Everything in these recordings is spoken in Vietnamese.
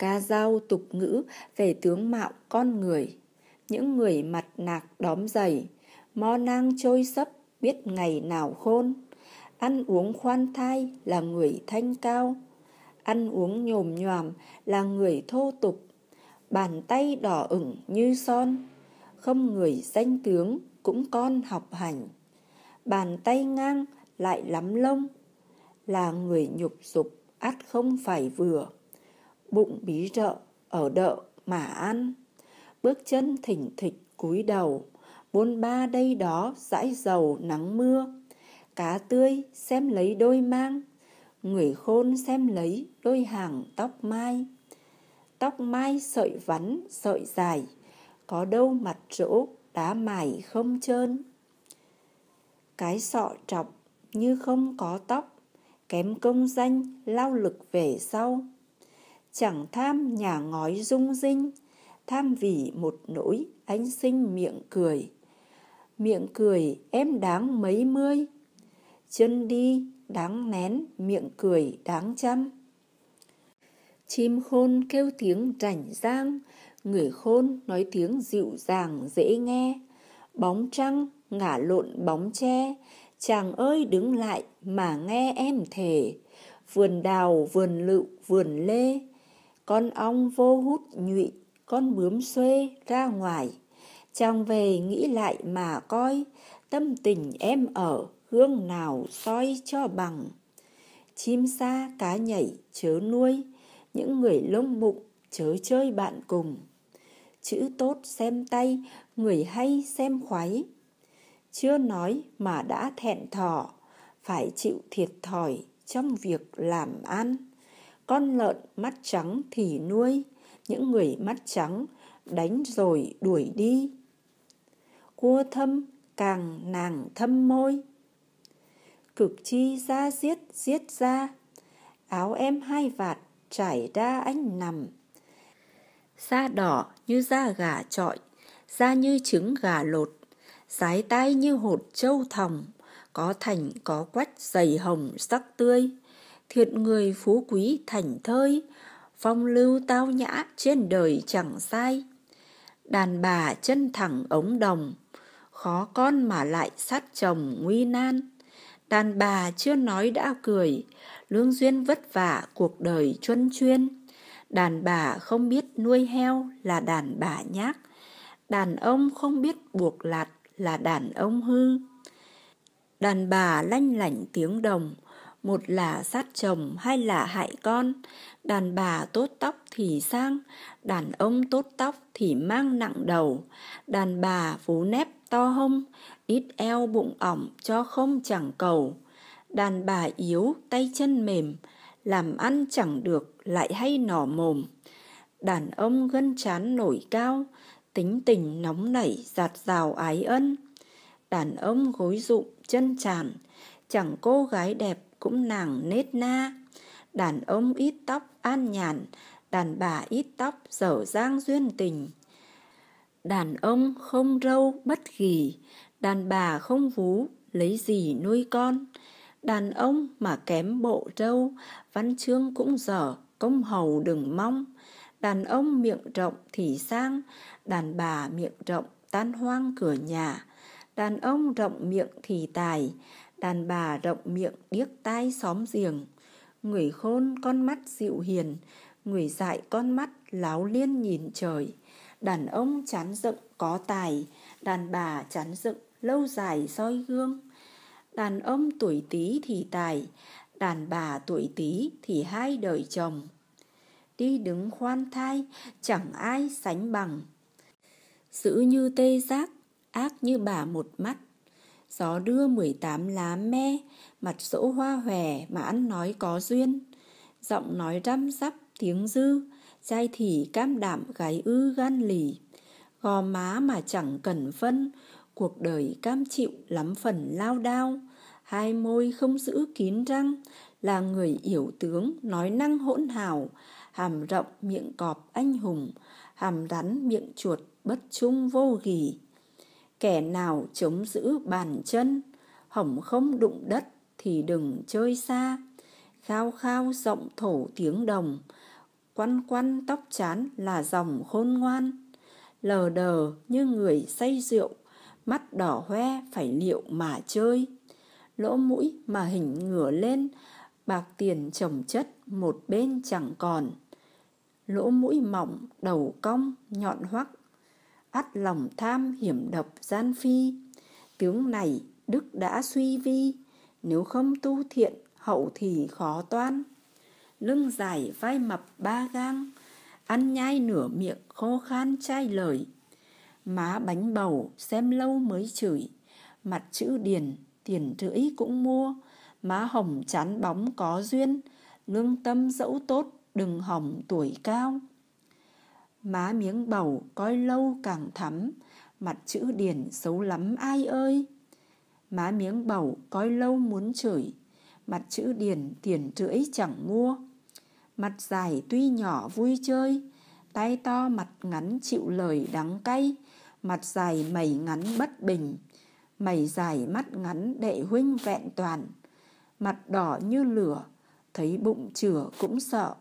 ca dao tục ngữ về tướng mạo con người. Những người mặt nạc đóm dày, mo nang trôi sấp biết ngày nào khôn. Ăn uống khoan thai là người thanh cao, ăn uống nhồm nhòm là người thô tục. Bàn tay đỏ ửng như son, không người danh tướng cũng con học hành. Bàn tay ngang lại lắm lông, là người nhục dục ắt không phải vừa bụng bí rợ, ở đợ mà ăn. Bước chân thỉnh thịch cúi đầu, bốn ba đây đó dãi dầu nắng mưa. Cá tươi xem lấy đôi mang, người khôn xem lấy đôi hàng tóc mai. Tóc mai sợi vắn, sợi dài, có đâu mặt rỗ đá mài không trơn. Cái sọ trọc như không có tóc, kém công danh lao lực về sau chẳng tham nhà ngói rung rinh, tham vì một nỗi anh sinh miệng cười. Miệng cười em đáng mấy mươi, chân đi đáng nén miệng cười đáng chăm Chim khôn kêu tiếng rảnh rang, người khôn nói tiếng dịu dàng dễ nghe. Bóng trăng ngả lộn bóng tre, chàng ơi đứng lại mà nghe em thề. Vườn đào, vườn lựu, vườn lê, con ong vô hút nhụy, con bướm xuê ra ngoài. Chàng về nghĩ lại mà coi, tâm tình em ở hương nào soi cho bằng. Chim xa cá nhảy chớ nuôi, những người lông bụng chớ chơi bạn cùng. Chữ tốt xem tay, người hay xem khoái. Chưa nói mà đã thẹn thỏ, phải chịu thiệt thòi trong việc làm ăn con lợn mắt trắng thì nuôi, những người mắt trắng đánh rồi đuổi đi. Cua thâm càng nàng thâm môi. Cực chi ra giết giết ra, áo em hai vạt trải ra anh nằm. Da đỏ như da gà trọi, da như trứng gà lột, dái tai như hột trâu thòng, có thành có quách dày hồng sắc tươi thiệt người phú quý thành thơi, phong lưu tao nhã trên đời chẳng sai. Đàn bà chân thẳng ống đồng, khó con mà lại sát chồng nguy nan. Đàn bà chưa nói đã cười, lương duyên vất vả cuộc đời chuân chuyên. Đàn bà không biết nuôi heo là đàn bà nhác, đàn ông không biết buộc lạt là đàn ông hư. Đàn bà lanh lảnh tiếng đồng, một là sát chồng hay là hại con đàn bà tốt tóc thì sang đàn ông tốt tóc thì mang nặng đầu đàn bà phú nép to hông ít eo bụng ỏng cho không chẳng cầu đàn bà yếu tay chân mềm làm ăn chẳng được lại hay nỏ mồm đàn ông gân chán nổi cao tính tình nóng nảy giạt rào ái ân đàn ông gối rụng chân tràn chẳng cô gái đẹp cũng nàng nết na. Đàn ông ít tóc an nhàn, đàn bà ít tóc dở dang duyên tình. Đàn ông không râu bất kỳ, đàn bà không vú, lấy gì nuôi con. Đàn ông mà kém bộ râu, văn chương cũng dở, công hầu đừng mong. Đàn ông miệng rộng thì sang, đàn bà miệng rộng tan hoang cửa nhà. Đàn ông rộng miệng thì tài, đàn bà rộng miệng điếc tai xóm giềng người khôn con mắt dịu hiền người dại con mắt láo liên nhìn trời đàn ông chán dựng có tài đàn bà chán dựng lâu dài soi gương đàn ông tuổi tý thì tài đàn bà tuổi tý thì hai đời chồng đi đứng khoan thai chẳng ai sánh bằng giữ như tê giác ác như bà một mắt gió đưa 18 lá me, mặt sỗ hoa hòe mà ăn nói có duyên. Giọng nói răm rắp, tiếng dư, trai thỉ cam đảm gái ư gan lì. Gò má mà chẳng cần phân, cuộc đời cam chịu lắm phần lao đao. Hai môi không giữ kín răng, là người yểu tướng, nói năng hỗn hào, hàm rộng miệng cọp anh hùng, hàm rắn miệng chuột bất trung vô gỉ kẻ nào chống giữ bàn chân hỏng không đụng đất thì đừng chơi xa khao khao rộng thổ tiếng đồng quăn quăn tóc chán là dòng khôn ngoan lờ đờ như người say rượu mắt đỏ hoe phải liệu mà chơi lỗ mũi mà hình ngửa lên bạc tiền trồng chất một bên chẳng còn lỗ mũi mỏng đầu cong nhọn hoắc ắt lòng tham hiểm độc gian phi tướng này đức đã suy vi nếu không tu thiện hậu thì khó toan lưng dài vai mập ba gang ăn nhai nửa miệng khô khan chai lời má bánh bầu xem lâu mới chửi mặt chữ điền tiền rưỡi cũng mua má hồng chán bóng có duyên lương tâm dẫu tốt đừng hỏng tuổi cao má miếng bầu coi lâu càng thắm, mặt chữ điển xấu lắm ai ơi. Má miếng bầu coi lâu muốn chửi, mặt chữ điển tiền rưỡi chẳng mua. Mặt dài tuy nhỏ vui chơi, tay to mặt ngắn chịu lời đắng cay, mặt dài mày ngắn bất bình, mày dài mắt ngắn đệ huynh vẹn toàn. Mặt đỏ như lửa, thấy bụng chửa cũng sợ.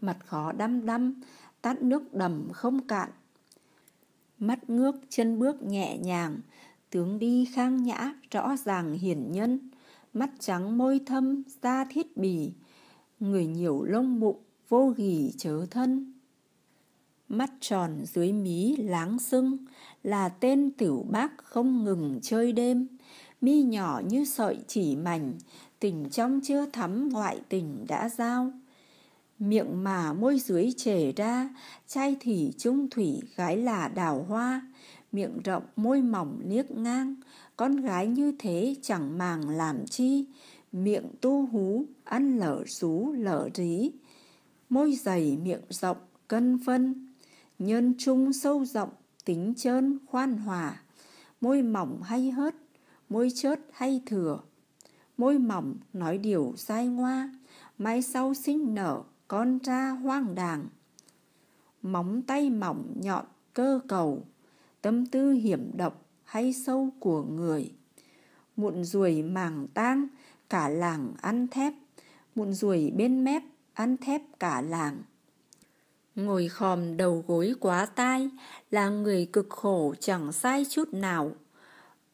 Mặt khó đăm đăm, tắt nước đầm không cạn. Mắt ngước chân bước nhẹ nhàng, tướng đi khang nhã, rõ ràng hiển nhân, mắt trắng môi thâm, da thiết bì, người nhiều lông mụn, vô gỉ chớ thân. Mắt tròn dưới mí láng sưng, là tên tiểu bác không ngừng chơi đêm, mi nhỏ như sợi chỉ mảnh, tình trong chưa thắm ngoại tình đã giao miệng mà môi dưới chảy ra, chai thủy trung thủy gái là đào hoa, miệng rộng môi mỏng niếc ngang, con gái như thế chẳng màng làm chi, miệng tu hú, ăn lở rú lở rí, môi dày miệng rộng cân phân, nhân trung sâu rộng, tính trơn khoan hòa, môi mỏng hay hớt, môi chớt hay thừa, môi mỏng nói điều sai ngoa, mai sau sinh nở con ra hoang đàng. Móng tay mỏng nhọn cơ cầu, tâm tư hiểm độc hay sâu của người. Mụn ruồi màng tang, cả làng ăn thép, mụn ruồi bên mép, ăn thép cả làng. Ngồi khòm đầu gối quá tai là người cực khổ chẳng sai chút nào.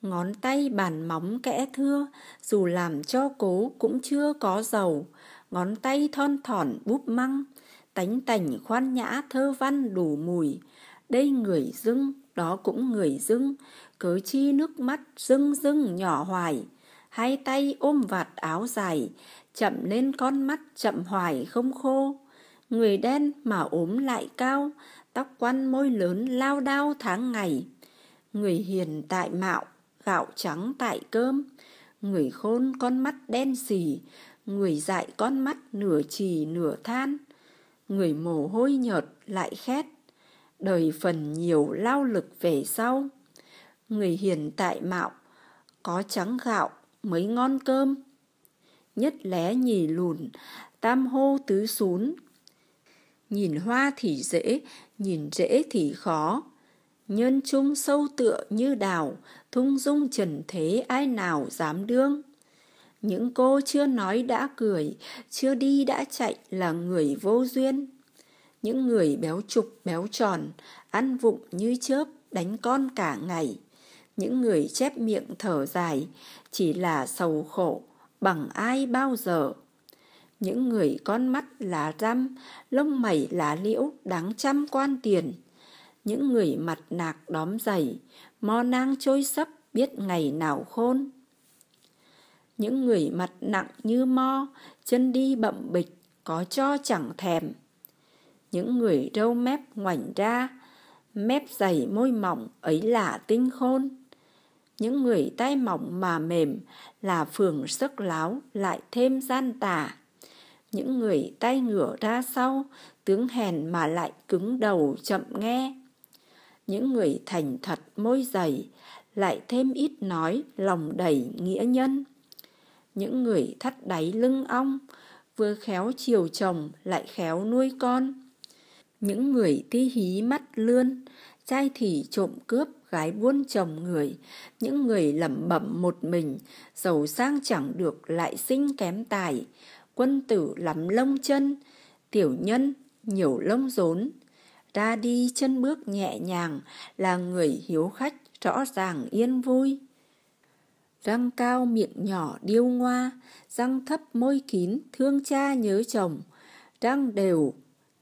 Ngón tay bàn móng kẽ thưa, dù làm cho cố cũng chưa có giàu, ngón tay thon thòn búp măng, tánh tành khoan nhã thơ văn đủ mùi. Đây người dưng, đó cũng người dưng, cớ chi nước mắt dưng dưng nhỏ hoài. Hai tay ôm vạt áo dài, chậm lên con mắt chậm hoài không khô. Người đen mà ốm lại cao, tóc quăn môi lớn lao đao tháng ngày. Người hiền tại mạo, gạo trắng tại cơm. Người khôn con mắt đen xì, người dại con mắt nửa trì nửa than, người mồ hôi nhợt lại khét, đời phần nhiều lao lực về sau. Người hiền tại mạo, có trắng gạo mới ngon cơm. Nhất lé nhì lùn, tam hô tứ xún. Nhìn hoa thì dễ, nhìn rễ thì khó. Nhân chung sâu tựa như đào, thung dung trần thế ai nào dám đương những cô chưa nói đã cười chưa đi đã chạy là người vô duyên những người béo trục béo tròn ăn vụng như chớp đánh con cả ngày những người chép miệng thở dài chỉ là sầu khổ bằng ai bao giờ những người con mắt là răm lông mẩy là liễu đáng trăm quan tiền những người mặt nạc đóm dày mo nang trôi sấp biết ngày nào khôn những người mặt nặng như mo, chân đi bậm bịch, có cho chẳng thèm. Những người râu mép ngoảnh ra, mép dày môi mỏng ấy là tinh khôn. Những người tay mỏng mà mềm là phường sức láo lại thêm gian tà. Những người tay ngửa ra sau, tướng hèn mà lại cứng đầu chậm nghe. Những người thành thật môi dày, lại thêm ít nói lòng đầy nghĩa nhân những người thắt đáy lưng ong, vừa khéo chiều chồng lại khéo nuôi con. Những người thi hí mắt lươn, trai thì trộm cướp, gái buôn chồng người, những người lẩm bẩm một mình, giàu sang chẳng được lại sinh kém tài, quân tử lắm lông chân, tiểu nhân nhiều lông rốn. Ra đi chân bước nhẹ nhàng là người hiếu khách rõ ràng yên vui. Răng cao miệng nhỏ điêu ngoa, răng thấp môi kín thương cha nhớ chồng, răng đều,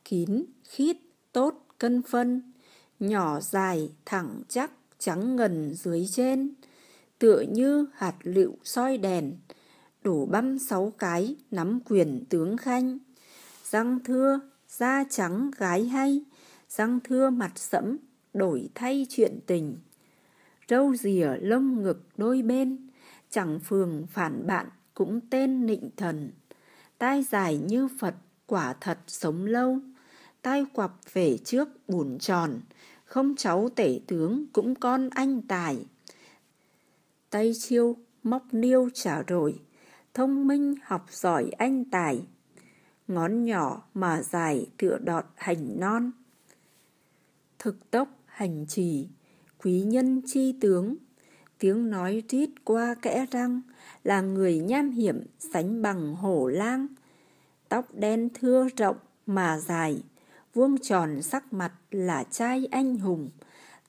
kín, khít, tốt, cân phân, nhỏ dài, thẳng chắc, trắng ngần dưới trên, tựa như hạt lựu soi đèn, đủ băm sáu cái, nắm quyền tướng khanh. Răng thưa, da trắng gái hay, răng thưa mặt sẫm, đổi thay chuyện tình. Râu rìa lông ngực đôi bên, chẳng phường phản bạn cũng tên nịnh thần. Tai dài như Phật, quả thật sống lâu. Tai quặp về trước bùn tròn, không cháu tể tướng cũng con anh tài. Tay chiêu, móc niêu trả rồi, thông minh học giỏi anh tài. Ngón nhỏ mà dài tựa đọt hành non. Thực tốc hành trì, quý nhân chi tướng tiếng nói rít qua kẽ răng là người nham hiểm sánh bằng hổ lang tóc đen thưa rộng mà dài vuông tròn sắc mặt là trai anh hùng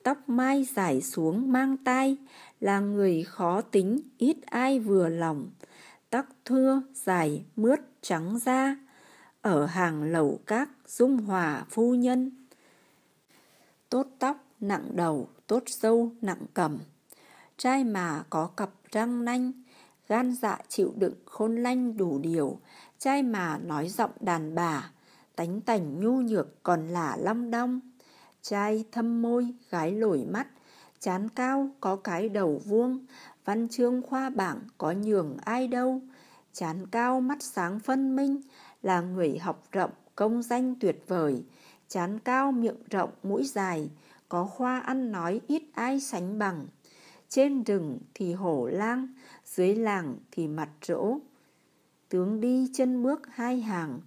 tóc mai dài xuống mang tai là người khó tính ít ai vừa lòng tóc thưa dài mướt trắng da ở hàng lầu các dung hòa phu nhân tốt tóc nặng đầu tốt sâu nặng cầm trai mà có cặp răng nanh, gan dạ chịu đựng khôn lanh đủ điều, trai mà nói giọng đàn bà, tánh tảnh nhu nhược còn là long đong. Trai thâm môi, gái lồi mắt, chán cao có cái đầu vuông, văn chương khoa bảng có nhường ai đâu. Chán cao mắt sáng phân minh, là người học rộng, công danh tuyệt vời. Chán cao miệng rộng, mũi dài, có khoa ăn nói ít ai sánh bằng. Trên rừng thì hổ lang, dưới làng thì mặt rỗ. Tướng đi chân bước hai hàng,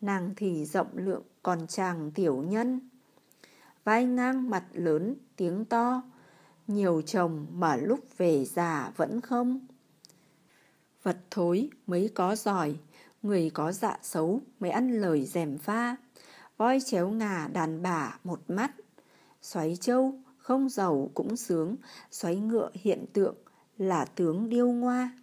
nàng thì rộng lượng còn chàng tiểu nhân. Vai ngang mặt lớn, tiếng to, nhiều chồng mà lúc về già vẫn không. Vật thối mới có giỏi, người có dạ xấu mới ăn lời dèm pha. Voi chéo ngà đàn bà một mắt, xoáy trâu, không giàu cũng sướng, xoáy ngựa hiện tượng là tướng điêu ngoa.